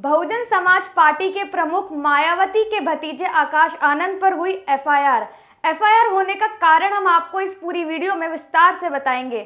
बहुजन समाज पार्टी के प्रमुख मायावती के भतीजे आकाश आनंद पर हुई एफआईआर एफआईआर होने का कारण हम आपको इस पूरी वीडियो में विस्तार से बताएंगे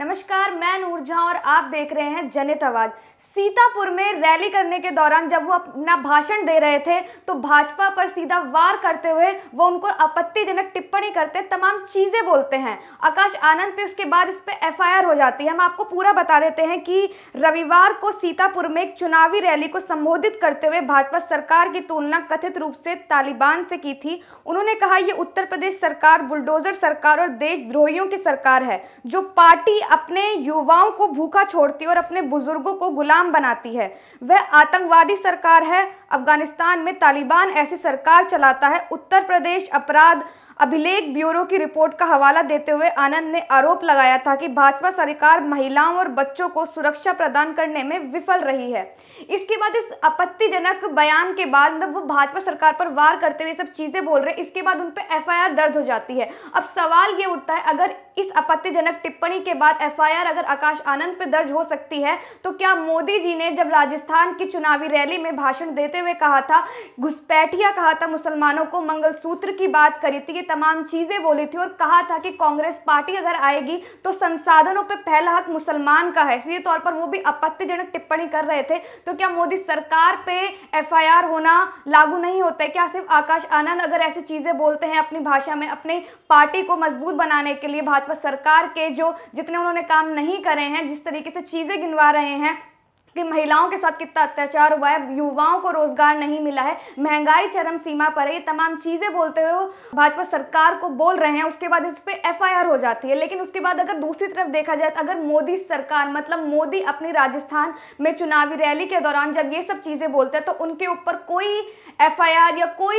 नमस्कार मैं नूरझा और आप देख रहे हैं जनित आवाज सीतापुर में रैली करने के दौरान जब वो अपना भाषण दे रहे थे तो भाजपा पर सीधा वार करते हुए वो उनको आपत्तिजनक टिप्पणी करते तमाम चीज़ें बोलते हैं आकाश आनंद पे उसके बाद इस पर एफ हो जाती है हम आपको पूरा बता देते हैं कि रविवार को सीतापुर में एक चुनावी रैली को संबोधित करते हुए भाजपा सरकार की तुलना कथित रूप से तालिबान से की थी उन्होंने कहा ये उत्तर प्रदेश सरकार बुलडोजर सरकार और देशद्रोहियों की सरकार है जो पार्टी अपने युवाओं को भूखा छोड़ती है और अपने बुजुर्गों को गुलाम बनाती है वह आतंकवादी सरकार है अफगानिस्तान में तालिबान ऐसी सरकार चलाता है उत्तर प्रदेश अपराध अभिलेख ब्यूरो की रिपोर्ट का हवाला देते हुए आनंद ने आरोप लगाया था कि भाजपा सरकार महिलाओं और बच्चों को सुरक्षा प्रदान करने में विफल रही है इसके बाद इस आपत्तिजनक बयान के बाद मतलब वो भाजपा सरकार पर वार करते हुए सब चीज़ें बोल रहे इसके बाद उन पर एफ दर्ज हो जाती है अब सवाल ये उठता है अगर इस आपत्तिजनक टिप्पणी के बाद एफआईआर अगर आकाश आनंद पर दर्ज हो सकती है तो क्या मोदी जी ने जब राजस्थान की चुनावी रैली में भाषण देते हुए कहा था घुसपैठिया कहा था मुसलमानों को मंगलसूत्र की बात करी थी ये तमाम चीज़ें बोली थी और कहा था कि कांग्रेस पार्टी अगर आएगी तो संसाधनों पर पहला हक मुसलमान का है सीधे तौर पर वो भी आपत्तिजनक टिप्पणी कर रहे थे तो क्या मोदी सरकार पे एफआईआर होना लागू नहीं होता है क्या सिर्फ आकाश आनंद अगर ऐसी चीज़ें बोलते हैं अपनी भाषा में अपनी पार्टी को मजबूत बनाने के लिए भाजपा बात पर सरकार के जो जितने उन्होंने काम नहीं करे हैं जिस तरीके से चीज़ें गिनवा रहे हैं कि महिलाओं के साथ कितना अत्याचार हुआ है युवाओं को रोजगार नहीं मिला है महंगाई चरम सीमा पर है ये तमाम चीज़ें बोलते हुए भाजपा सरकार को बोल रहे हैं उसके बाद इस पर एफ हो जाती है लेकिन उसके बाद अगर दूसरी तरफ देखा जाए अगर मोदी सरकार मतलब मोदी अपनी राजस्थान में चुनावी रैली के दौरान जब ये सब चीज़ें बोलते हैं तो उनके ऊपर कोई एफ या कोई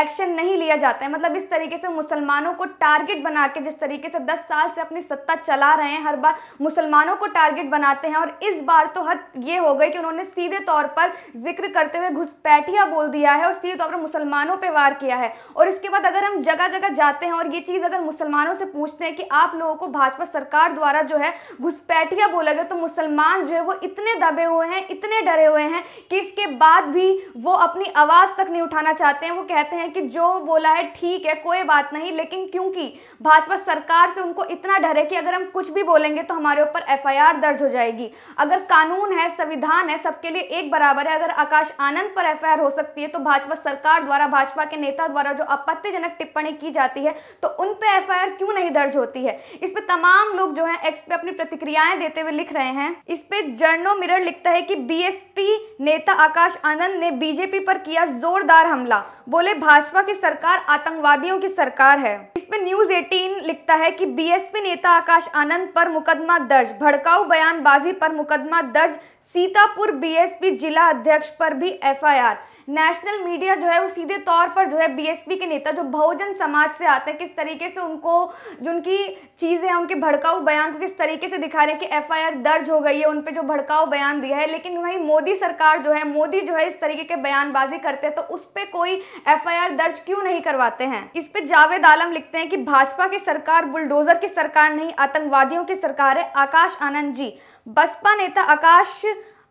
एक्शन नहीं लिया जाता है मतलब इस तरीके से मुसलमानों को टारगेट बना के जिस तरीके से दस साल से अपनी सत्ता चला रहे हैं हर बार मुसलमानों को टारगेट बनाते हैं और इस बार तो हर ये हो गई कि उन्होंने सीधे तौर पर जिक्र करते हुए घुसपैठिया बोल दिया है और सीधे तौर पर मुसलमानों पर वार किया है और इसके बाद अगर हम जगह जगह जाते हैं और ये चीज़ अगर मुसलमानों से पूछते हैं कि आप लोगों को भाजपा सरकार द्वारा जो है घुसपैठिया बोला गया तो मुसलमान जो है वो इतने दबे हुए हैं इतने डरे हुए हैं कि इसके बाद भी वो अपनी आवाज़ तक नहीं उठाना चाहते हैं वो कहते हैं कि जो बोला है ठीक है कोई बात नहीं लेकिन क्योंकि भाजपा सरकार से उनको इतना डर है कि अगर हम कुछ भी बोलेंगे तो हमारे ऊपर एफआईआर दर्ज हो जाएगी अगर कानून है संविधान है सबके लिए एक बराबर है अगर आकाश आनंद पर एफ हो सकती है तो भाजपा सरकार द्वारा भाजपा के नेता द्वारा जो आपत्तिजनक टिप्पणी की जाती है तो उन पर एफ क्यों नहीं दर्ज होती है इस पर तमाम लोग जो है एक्स पे अपनी प्रतिक्रियाएं देते हुए लिख रहे हैं इस पे जर्नो मिरर लिखता है कि बीएसपी नेता आकाश आनंद ने बीजेपी पर किया जोरदार हमला बोले भाजपा की सरकार आतंकवादियों की सरकार है इसमें न्यूज 18 लिखता है कि बीएसपी नेता आकाश आनंद पर मुकदमा दर्ज भड़काऊ बयानबाजी पर मुकदमा दर्ज सीतापुर बीएसपी जिला अध्यक्ष पर भी एफआईआर नेशनल मीडिया जो है वो सीधे तौर पर जो है बीएसपी के नेता जो बहुजन समाज से आते हैं किस तरीके से उनको जो उनकी चीज़ें हैं उनके भड़काऊ बयान को किस तरीके से दिखा रहे हैं कि एफआईआर दर्ज हो गई है उन पर जो भड़काऊ बयान दिया है लेकिन वहीं मोदी सरकार जो है मोदी जो है इस तरीके के बयानबाजी करते हैं तो उस पर कोई एफ दर्ज क्यों नहीं करवाते हैं इस पर जावेद आलम लिखते हैं कि भाजपा की सरकार बुलडोजर की सरकार नहीं आतंकवादियों की सरकार है आकाश आनंद जी बसपा नेता आकाश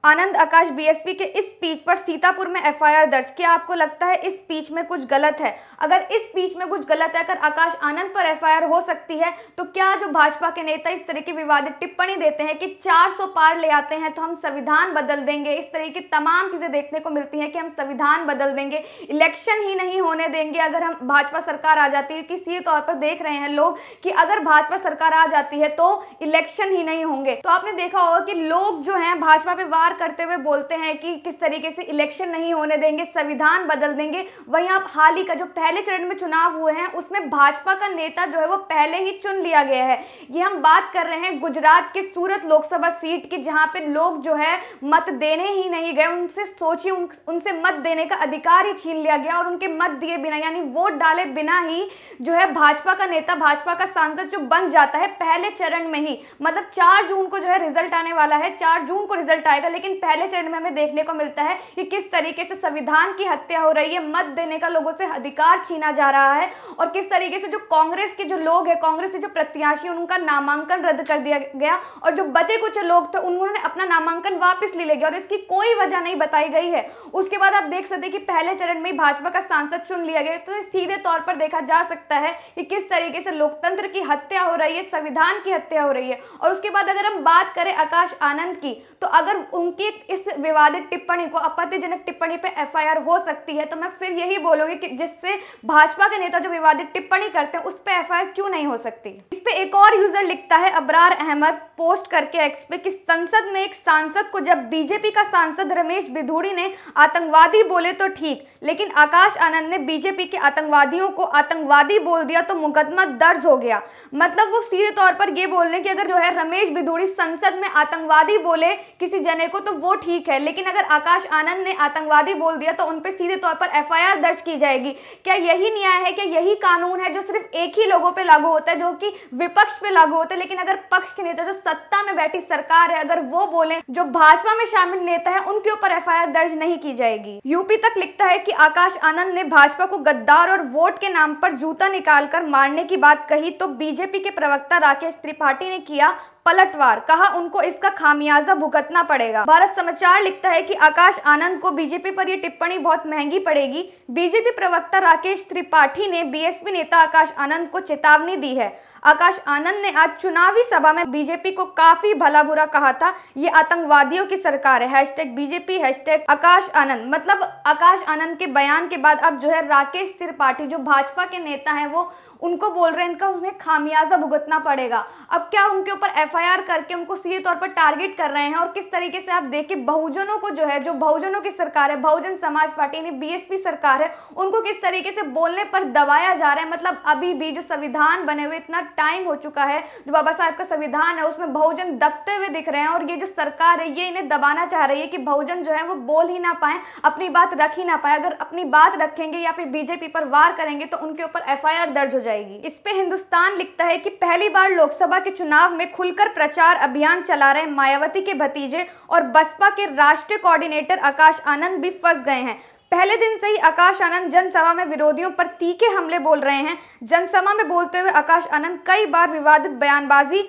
आनंद आकाश बीएसपी के इस स्पीच पर सीतापुर में एफआईआर दर्ज क्या आपको लगता है इस स्पीच में कुछ गलत है अगर इस बीच में कुछ गलत है अगर आकाश आनंद पर एफआईआर हो सकती है तो क्या जो भाजपा के नेता इस तरह की विवादित टिप्पणी देते हैं कि 400 पार ले आते हैं तो हम संविधान बदल देंगे इस तरह की तमाम चीजें देखने को मिलती हैं कि हम संविधान बदल देंगे इलेक्शन ही नहीं होने देंगे अगर हम भाजपा सरकार आ जाती है किसी तौर पर देख रहे हैं लोग कि अगर भाजपा सरकार आ जाती है तो इलेक्शन ही नहीं होंगे तो आपने देखा होगा कि लोग जो है भाजपा पे वार करते हुए बोलते हैं कि किस तरीके से इलेक्शन नहीं होने देंगे संविधान बदल देंगे वहीं आप हाल ही का जो पहला पहले चरण में चुनाव हुए हैं उसमें भाजपा का नेता जो है वो पहले ही चुन लिया गया है ये हम बात कर रहे हैं गुजरात के सूरत लोकसभा सीट की जहाँ पे लोग जो है मत देने ही नहीं गए उनसे सोचिए उन, उनसे मत देने का अधिकार ही छीन लिया गया और उनके मत दिए बिना यानी वोट डाले बिना ही जो है भाजपा का नेता भाजपा का सांसद जो बन जाता है पहले चरण में ही मतलब चार जून को जो है रिजल्ट आने वाला है चार जून को रिजल्ट आएगा लेकिन पहले चरण में हमें देखने को मिलता है कि किस तरीके से संविधान की हत्या हो रही है मत देने का लोगों से अधिकार छीना जा रहा है और किस तरीके से जो कांग्रेस के जो लोग हैं कांग्रेस के जो प्रत्याशी उनका नामांकन रद्द कर दिया गया और जो बचे कुछ लोग थे उन्होंने अपना नामांकन वापस ले लिया और इसकी कोई वजह नहीं बताई गई है उसके बाद आप देख सकते कि पहले चरण में भाजपा का सांसद चुन लिया गया तो सीधे तौर पर देखा जा सकता है कि किस तरीके से लोकतंत्र की हत्या हो रही है संविधान की हत्या हो रही है और उसके बाद अगर हम बात करें आकाश आनंद की तो अगर उनकी इस विवादित टिप्पणी को आपत्तिजनक टिप्पणी पे एफआईआर हो सकती है तो मैं फिर यही बोलूंगी कि जिससे भाजपा के नेता जो विवादित टिप्पणी करते हैं उस पर एफ क्यों नहीं हो सकती इस पे एक और यूजर लिखता है अबरार अहमद पोस्ट करके एक्स पे कि संसद में एक सांसद को जब बीजेपी का सांसद रमेश बिधूड़ी ने आतंकवादी बोले तो ठीक लेकिन आकाश आनंद ने बीजेपी के आतंकवादियों को आतंकवादी बोल दिया तो मुकदमा दर्ज हो गया मतलब वो सीधे तौर पर ये बोल रहे हैं कि अगर जो है रमेश बिधूड़ी संसद में आतंकवादी बोले किसी जने को तो वो ठीक है लेकिन अगर आकाश आनंद ने आतंकवादी बोल दिया तो उन पर सीधे तौर पर एफ दर्ज की जाएगी क्या यही न्याय है कि यही कानून है जो सिर्फ एक ही लोगों पे लागू होता है जो कि विपक्ष पे लागू होता है लेकिन अगर पक्ष के नेता जो सत्ता में बैठी सरकार है अगर वो बोले जो भाजपा में शामिल नेता है उनके ऊपर एफ दर्ज नहीं की जाएगी यूपी तक लिखता है की आकाश आनंद ने भाजपा को गद्दार और वोट के नाम पर जूता निकालकर मारने की बात कही तो बीजेपी के प्रवक्ता राकेश त्रिपाठी ने किया पलटवार कहा उनको इसका खामियाजा भुगतना पड़ेगा भारत समाचार लिखता है कि आकाश आनंद को बीजेपी पर यह टिप्पणी बहुत महंगी पड़ेगी बीजेपी प्रवक्ता राकेश त्रिपाठी ने बीएसपी नेता आकाश आनंद को चेतावनी दी है आकाश आनंद ने आज चुनावी सभा में बीजेपी को काफी भला बुरा कहा था ये आतंकवादियों की सरकार है hashtag BJP hashtag Akash Anand मतलब आकाश आनंद के बयान के बाद अब जो है राकेश त्रिपाठी जो भाजपा के नेता हैं वो उनको बोल रहे हैं इनका उन्हें खामियाजा भुगतना पड़ेगा अब क्या उनके ऊपर एफआईआर करके उनको सीधे तौर पर टारगेट कर रहे हैं और किस तरीके से आप देखिए बहुजनों को जो है जो बहुजनों की सरकार है बहुजन समाज पार्टी यानी बीएसपी सरकार है उनको किस तरीके से बोलने पर दबाया जा रहा है मतलब अभी भी जो संविधान बने हुए इतना टाइम हो चुका है जो बाबा साहब का संविधान है उसमें बहुजन दबते हुए दिख रहे हैं और ये जो सरकार है ये इन्हें दबाना चाह रही है कि बहुजन जो है वो बोल ही ना पाए अपनी बात रख ही ना पाए अगर अपनी बात रखेंगे या फिर बीजेपी पर वार करेंगे तो उनके ऊपर एफ दर्ज हो जाए जाएगी इस पे हिंदुस्तान लिखता है कि पहली बार लोकसभा के चुनाव में खुलकर प्रचार अभियान चला रहे मायावती के भतीजे और बसपा के राष्ट्रीय कोऑर्डिनेटर आकाश आनंद भी फंस गए हैं पहले दिन से ही आकाश आनंद जनसभा में विरोधियों पर तीखे हमले बोल रहे हैं जनसभा में बोलते हुए आकाश आनंद कई बार विवादित बयानबाजी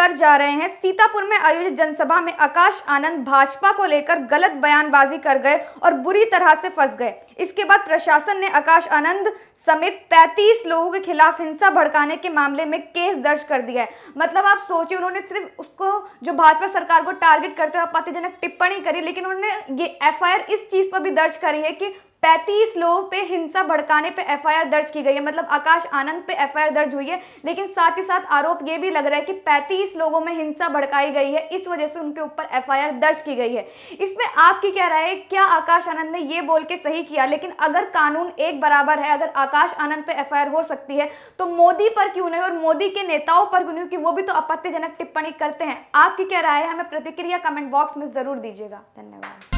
कर जा रहे हैं सीतापुर में आयोजित जनसभा में आकाश आनंद भाजपा को लेकर गलत बयानबाजी कर गए और बुरी तरह से फंस गए इसके बाद प्रशासन ने आकाश आनंद समेत 35 लोगों के खिलाफ हिंसा भड़काने के मामले में केस दर्ज कर दिया है मतलब आप सोचिए उन्होंने सिर्फ उसको जो भाजपा सरकार को टारगेट करते हुए आपत्तिजनक टिप्पणी करी लेकिन उन्होंने ये एफ इस चीज़ पर भी दर्ज करी है कि पैंतीस लोगों पे हिंसा भड़काने पे एफआईआर दर्ज की गई है मतलब आकाश आनंद पे एफआईआर दर्ज हुई है लेकिन साथ ही साथ आरोप ये भी लग रहा है कि पैंतीस लोगों में हिंसा भड़काई गई है इस वजह से उनके ऊपर एफआईआर दर्ज की गई है इसमें आपकी क्या राय है क्या आकाश आनंद ने ये बोल के सही किया लेकिन अगर कानून एक बराबर है अगर आकाश आनंद पे एफ हो सकती है तो मोदी पर क्यों नहीं और मोदी के नेताओं पर क्यों नहीं क्योंकि वो भी तो आपत्तिजनक टिप्पणी करते हैं आपकी क्या राय है हमें प्रतिक्रिया कमेंट बॉक्स में जरूर दीजिएगा धन्यवाद